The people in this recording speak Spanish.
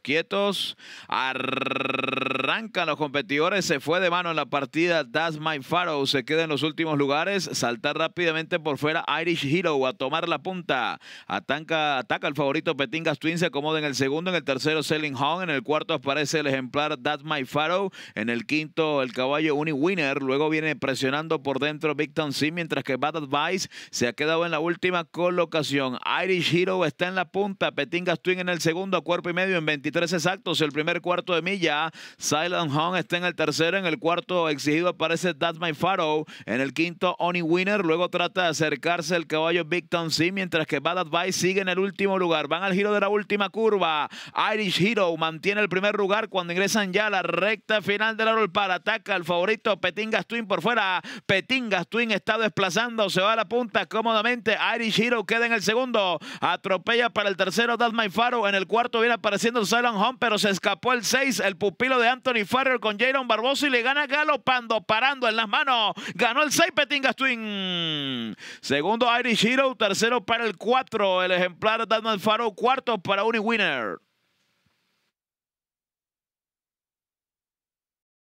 quietos, Arrancan los competidores, se fue de mano en la partida That's My Pharaoh, se queda en los últimos lugares, salta rápidamente por fuera Irish Hero a tomar la punta. ataca ataca el favorito Petingas Twin, se acomoda en el segundo, en el tercero Selling Hong, en el cuarto aparece el ejemplar That's My Pharaoh, en el quinto el caballo Uni Winner, luego viene presionando por dentro Victon sin mientras que Bad Advice se ha quedado en la última colocación. Irish Hero está en la punta, Petingas Twin en el segundo cuerpo y medio en 23. Tres exactos el primer cuarto de milla. Silent Hong está en el tercero. En el cuarto exigido aparece That My Pharaoh. En el quinto, Oni Winner. Luego trata de acercarse el caballo Big Town C mientras que Bad Advice sigue en el último lugar. Van al giro de la última curva. Irish Hero mantiene el primer lugar cuando ingresan ya a la recta final del árbol para ataca al favorito Petín Twin por fuera. Petín Twin está desplazando, se va a la punta cómodamente. Irish Hero queda en el segundo. Atropella para el tercero That My Faro. En el cuarto viene apareciendo el pero se escapó el 6, el pupilo de Anthony Farrell con Jaron Barboso y le gana galopando, parando en las manos. Ganó el 6 Petingastwin Segundo Irish Hero, tercero para el 4, el ejemplar Daniel Faro, cuarto para Uni Winner.